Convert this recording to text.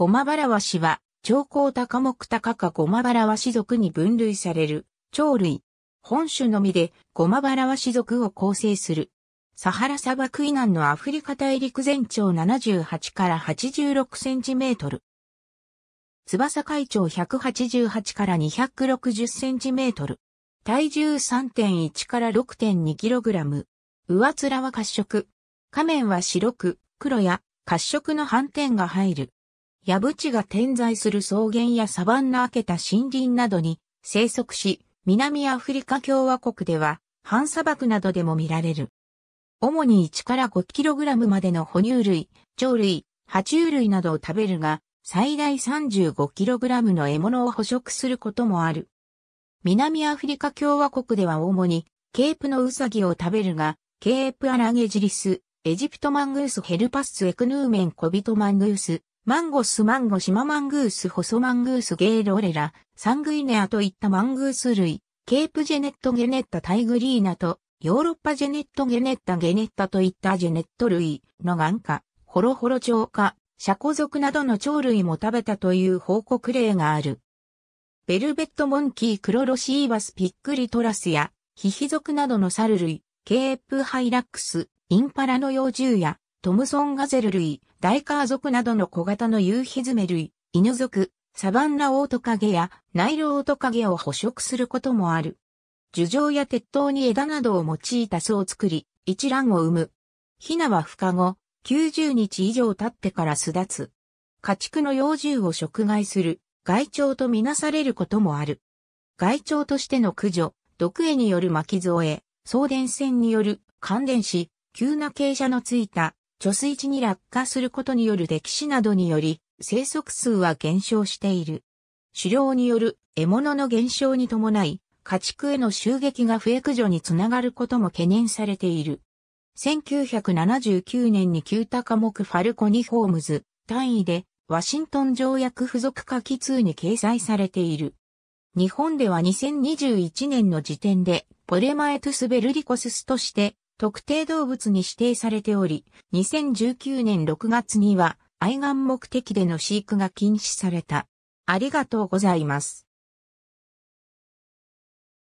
駒原シは、長江高木高か駒原シ属に分類される、鳥類。本種のみで、駒原シ属を構成する。サハラ砂漠以南のアフリカ大陸全長78から86センチメートル。翼海長188から260センチメートル。体重3.1から6.2キログラム。上面は褐色。仮面は白く、黒や褐色の斑点が入る。ヤブチが点在する草原やサバンナ開けた森林などに生息し、南アフリカ共和国では、半砂漠などでも見られる。主に1から 5kg までの哺乳類、鳥類、爬虫類などを食べるが、最大 35kg の獲物を捕食することもある。南アフリカ共和国では主に、ケープのウサギを食べるが、ケープアラゲジリス、エジプトマングースヘルパスエクヌーメンコビトマングース、マンゴスマンゴシママングース細マングースゲイロレラ、サングイネアといったマングース類、ケープジェネットゲネッタタイグリーナと、ヨーロッパジェネットゲネッタゲネッタといったジェネット類の眼下、ホロホロ鳥科、シャコ族などの鳥類も食べたという報告例がある。ベルベットモンキークロロシーバスピックリトラスや、ヒヒ族などの猿類、ケープハイラックス、インパラの幼獣や、トムソンガゼル類、ダイカー族などの小型の夕日詰類、犬族、サバンナオオトカゲやナイルオオトカゲを捕食することもある。樹上や鉄塔に枝などを用いた巣を作り、一卵を産む。ヒナは孵化後、90日以上経ってから巣立つ。家畜の幼獣を食害する、害鳥とみなされることもある。害鳥としての駆除、毒絵による巻き添え、送電線による感電死、急な傾斜のついた貯水池に落下することによる歴史などにより、生息数は減少している。狩猟による獲物の減少に伴い、家畜への襲撃が不駆除につながることも懸念されている。1979年に旧高目ファルコニホームズ単位でワシントン条約付属下記通に掲載されている。日本では2021年の時点でポレマエトゥスベルリコススとして特定動物に指定されており、2019年6月には愛玩目的での飼育が禁止された。ありがとうございます。